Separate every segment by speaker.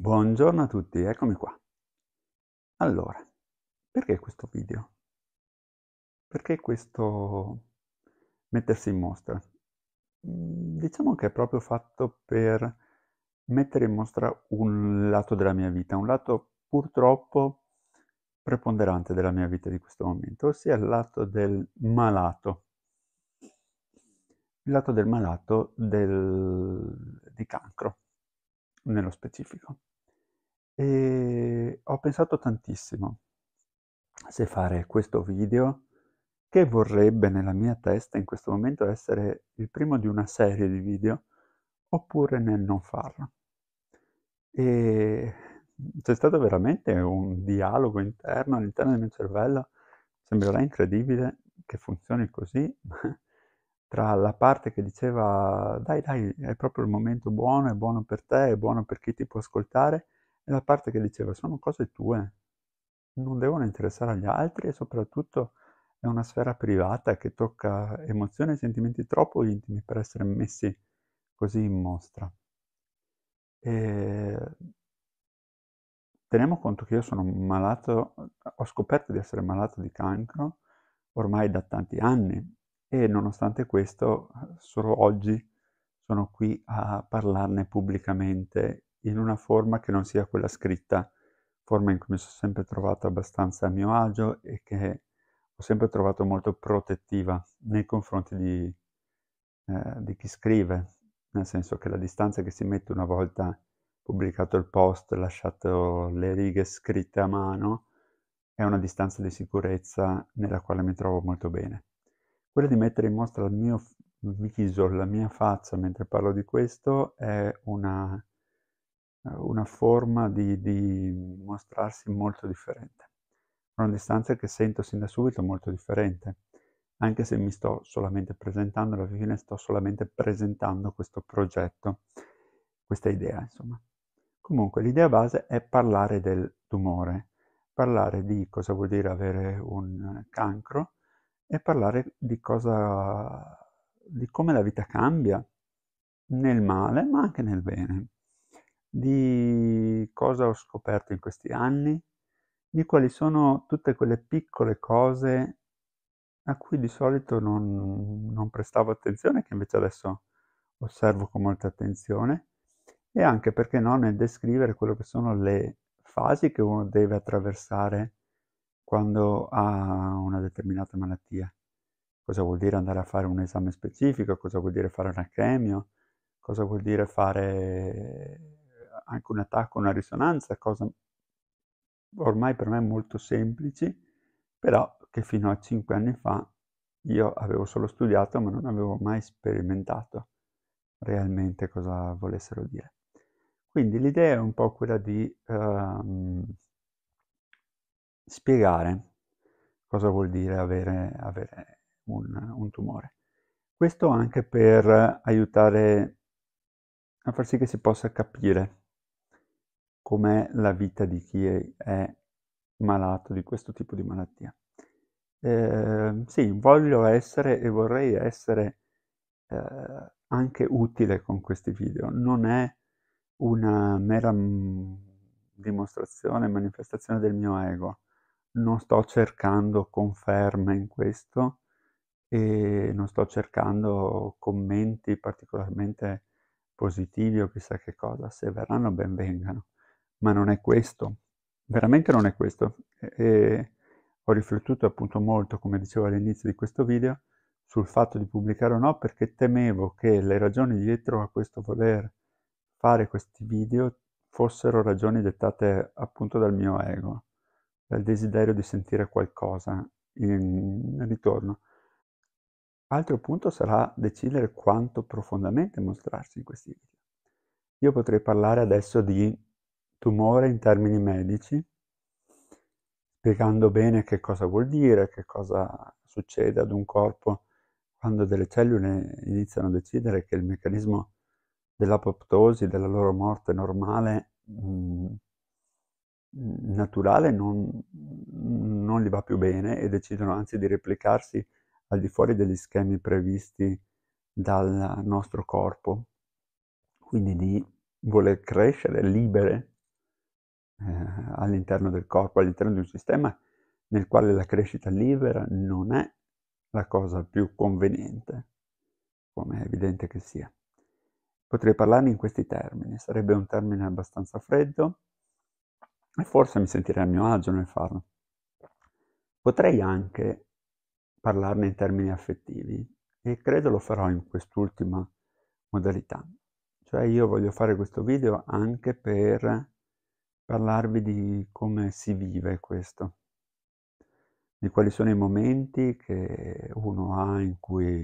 Speaker 1: Buongiorno a tutti, eccomi qua. Allora, perché questo video? Perché questo mettersi in mostra? Mm, diciamo che è proprio fatto per mettere in mostra un lato della mia vita, un lato purtroppo preponderante della mia vita di questo momento, ossia il lato del malato. Il lato del malato del... di cancro, nello specifico e ho pensato tantissimo se fare questo video che vorrebbe nella mia testa in questo momento essere il primo di una serie di video oppure nel non farlo. E c'è stato veramente un dialogo interno all'interno del mio cervello, sembrerà incredibile che funzioni così, tra la parte che diceva dai dai è proprio il momento buono, è buono per te, è buono per chi ti può ascoltare, e la parte che diceva sono cose tue, non devono interessare agli altri e soprattutto è una sfera privata che tocca emozioni e sentimenti troppo intimi per essere messi così in mostra. E... Teniamo conto che io sono malato, ho scoperto di essere malato di cancro ormai da tanti anni e nonostante questo solo oggi sono qui a parlarne pubblicamente in una forma che non sia quella scritta, forma in cui mi sono sempre trovato abbastanza a mio agio e che ho sempre trovato molto protettiva nei confronti di, eh, di chi scrive, nel senso che la distanza che si mette una volta pubblicato il post, lasciato le righe scritte a mano, è una distanza di sicurezza nella quale mi trovo molto bene. Quella di mettere in mostra il mio viso, la mia faccia mentre parlo di questo è una eh, una forma di, di mostrarsi molto differente. Una distanza che sento sin da subito molto differente, anche se mi sto solamente presentando, alla fine sto solamente presentando questo progetto, questa idea, insomma. Comunque l'idea base è parlare del tumore, parlare di cosa vuol dire avere un cancro e parlare di cosa di come la vita cambia nel male, ma anche nel bene di cosa ho scoperto in questi anni, di quali sono tutte quelle piccole cose a cui di solito non, non prestavo attenzione, che invece adesso osservo con molta attenzione, e anche perché no nel descrivere quello che sono le fasi che uno deve attraversare quando ha una determinata malattia. Cosa vuol dire andare a fare un esame specifico, cosa vuol dire fare un acremio, cosa vuol dire fare anche un attacco, una risonanza, cosa ormai per me molto semplici, però che fino a 5 anni fa io avevo solo studiato ma non avevo mai sperimentato realmente cosa volessero dire. Quindi l'idea è un po' quella di ehm, spiegare cosa vuol dire avere, avere un, un tumore. Questo anche per aiutare a far sì che si possa capire com'è la vita di chi è, è malato di questo tipo di malattia. Eh, sì, voglio essere e vorrei essere eh, anche utile con questi video. Non è una mera mm, dimostrazione, manifestazione del mio ego. Non sto cercando conferme in questo e non sto cercando commenti particolarmente positivi o chissà che cosa. Se verranno, ben vengano ma non è questo, veramente non è questo. E ho riflettuto appunto molto, come dicevo all'inizio di questo video, sul fatto di pubblicare o no, perché temevo che le ragioni dietro a questo voler fare questi video fossero ragioni dettate appunto dal mio ego, dal desiderio di sentire qualcosa in ritorno. Altro punto sarà decidere quanto profondamente mostrarsi in questi video. Io potrei parlare adesso di tumore in termini medici, spiegando bene che cosa vuol dire, che cosa succede ad un corpo quando delle cellule iniziano a decidere che il meccanismo dell'apoptosi, della loro morte normale, mm, naturale, non, non gli va più bene e decidono anzi di replicarsi al di fuori degli schemi previsti dal nostro corpo, quindi di voler crescere libere eh, all'interno del corpo, all'interno di un sistema nel quale la crescita libera non è la cosa più conveniente, come è evidente che sia. Potrei parlarne in questi termini, sarebbe un termine abbastanza freddo e forse mi sentirei a mio agio nel farlo. Potrei anche parlarne in termini affettivi e credo lo farò in quest'ultima modalità. Cioè io voglio fare questo video anche per parlarvi di come si vive questo, di quali sono i momenti che uno ha in cui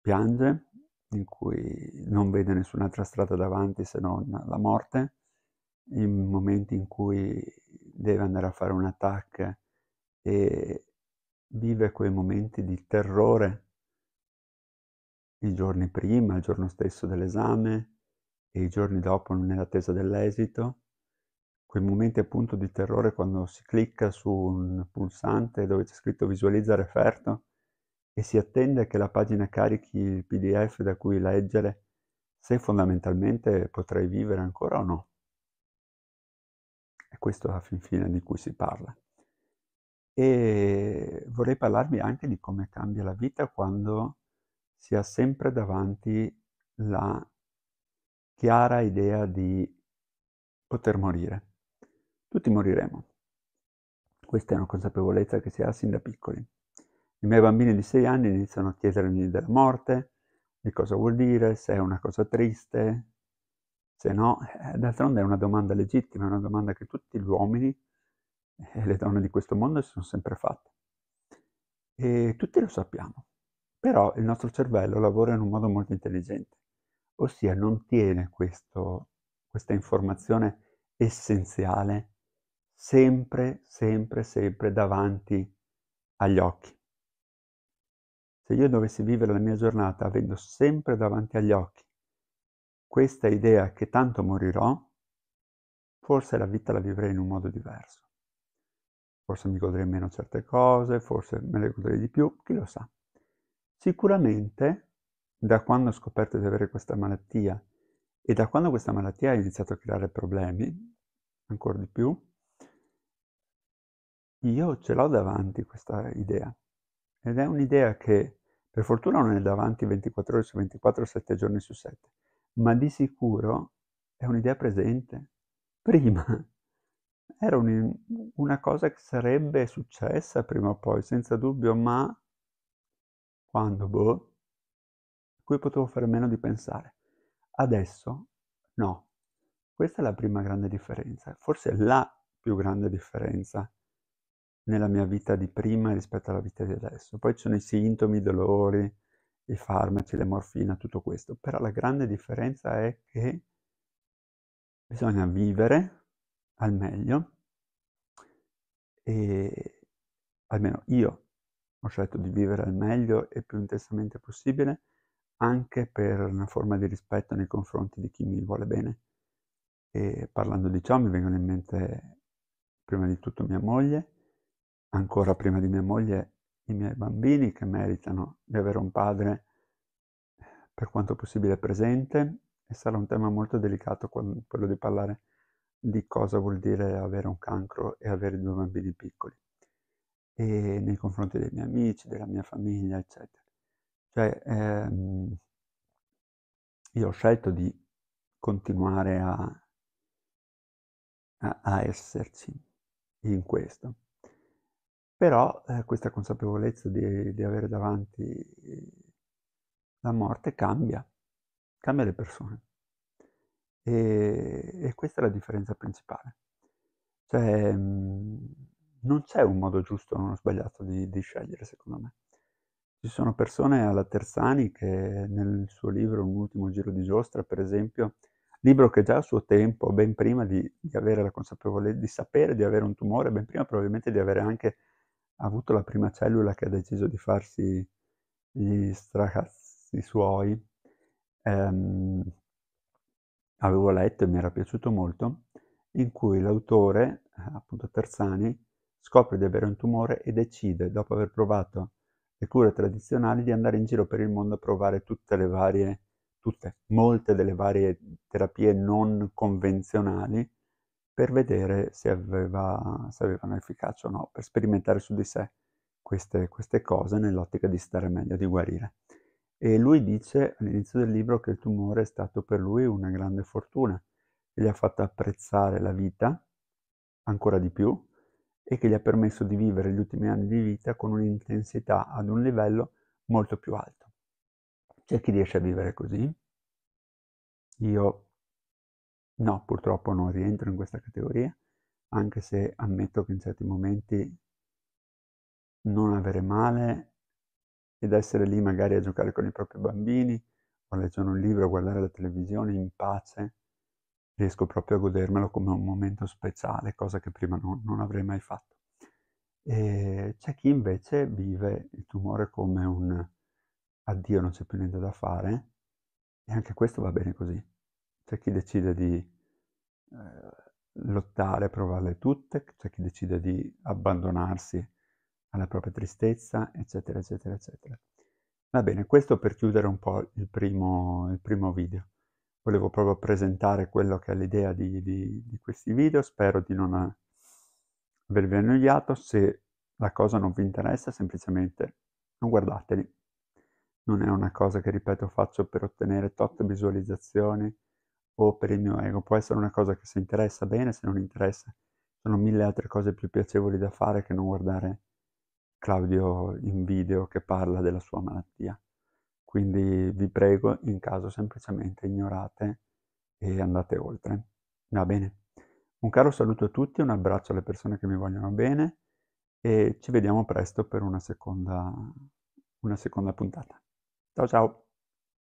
Speaker 1: piange, in cui non vede nessun'altra strada davanti se non la morte, i momenti in cui deve andare a fare un attacco e vive quei momenti di terrore i giorni prima, il giorno stesso dell'esame e i giorni dopo nell'attesa dell'esito quei momenti appunto di terrore quando si clicca su un pulsante dove c'è scritto visualizza referto e si attende che la pagina carichi il PDF da cui leggere, se fondamentalmente potrei vivere ancora o no. E questo è la fin fine di cui si parla. E vorrei parlarvi anche di come cambia la vita quando si ha sempre davanti la chiara idea di poter morire tutti moriremo. Questa è una consapevolezza che si ha sin da piccoli. I miei bambini di 6 anni iniziano a chiedermi della morte, di cosa vuol dire, se è una cosa triste, se no, eh, d'altronde è una domanda legittima, è una domanda che tutti gli uomini e le donne di questo mondo si sono sempre fatte. E tutti lo sappiamo, però il nostro cervello lavora in un modo molto intelligente, ossia non tiene questo, questa informazione essenziale sempre, sempre, sempre davanti agli occhi. Se io dovessi vivere la mia giornata avendo sempre davanti agli occhi questa idea che tanto morirò, forse la vita la vivrei in un modo diverso. Forse mi godrei meno certe cose, forse me le godrei di più, chi lo sa. Sicuramente, da quando ho scoperto di avere questa malattia e da quando questa malattia ha iniziato a creare problemi, ancora di più, io ce l'ho davanti questa idea ed è un'idea che per fortuna non è davanti 24 ore su 24, 7 giorni su 7, ma di sicuro è un'idea presente. Prima era un, una cosa che sarebbe successa prima o poi, senza dubbio, ma quando, boh, qui potevo fare meno di pensare. Adesso no. Questa è la prima grande differenza, forse la più grande differenza nella mia vita di prima rispetto alla vita di adesso. Poi ci sono i sintomi, i dolori, i farmaci, la morfina, tutto questo. Però la grande differenza è che bisogna vivere al meglio e almeno io ho scelto di vivere al meglio e più intensamente possibile anche per una forma di rispetto nei confronti di chi mi vuole bene. E parlando di ciò mi vengono in mente prima di tutto mia moglie, ancora prima di mia moglie, i miei bambini che meritano di avere un padre eh, per quanto possibile presente e sarà un tema molto delicato quello di parlare di cosa vuol dire avere un cancro e avere due bambini piccoli e nei confronti dei miei amici, della mia famiglia, eccetera. Cioè, ehm, io ho scelto di continuare a, a, a esserci in questo. Però eh, questa consapevolezza di, di avere davanti la morte cambia, cambia le persone. E, e, questa è la differenza principale. Cioè, mm, non c'è un modo giusto o uno sbagliato di, di, scegliere, secondo me. Ci sono persone alla Terzani che nel suo libro Un ultimo giro di giostra, per esempio, libro che già a suo tempo, ben prima di, di avere la consapevolezza, di sapere di avere un tumore, ben prima probabilmente di avere anche ha avuto la prima cellula che ha deciso di farsi gli stracazzi suoi, ehm, avevo letto e mi era piaciuto molto, in cui l'autore, appunto Terzani, scopre di avere un tumore e decide, dopo aver provato le cure tradizionali, di andare in giro per il mondo a provare tutte le varie, tutte, molte delle varie terapie non convenzionali per vedere se, aveva, se avevano efficacia o no, per sperimentare su di sé queste, queste cose nell'ottica di stare meglio, di guarire. E lui dice all'inizio del libro che il tumore è stato per lui una grande fortuna, che gli ha fatto apprezzare la vita ancora di più e che gli ha permesso di vivere gli ultimi anni di vita con un'intensità ad un livello molto più alto. C'è chi riesce a vivere così, io No, purtroppo non rientro in questa categoria, anche se ammetto che in certi momenti non avere male ed essere lì magari a giocare con i propri bambini o leggere un libro, guardare la televisione in pace, riesco proprio a godermelo come un momento speciale, cosa che prima non, non avrei mai fatto. E c'è chi invece vive il tumore come un addio, non c'è più niente da fare, e anche questo va bene così c'è chi decide di eh, lottare, provarle tutte, c'è chi decide di abbandonarsi alla propria tristezza, eccetera, eccetera, eccetera. Va bene, questo per chiudere un po' il primo, il primo video. Volevo proprio presentare quello che è l'idea di, di, di questi video, spero di non avervi annoiato, se la cosa non vi interessa semplicemente non guardateli. Non è una cosa che, ripeto, faccio per ottenere tot visualizzazioni, o per il mio ego, può essere una cosa che se interessa bene, se non interessa, sono mille altre cose più piacevoli da fare che non guardare Claudio in video che parla della sua malattia. Quindi vi prego, in caso semplicemente ignorate e andate oltre. Va bene. Un caro saluto a tutti, un abbraccio alle persone che mi vogliono bene e ci vediamo presto per una seconda, una seconda puntata. Ciao ciao!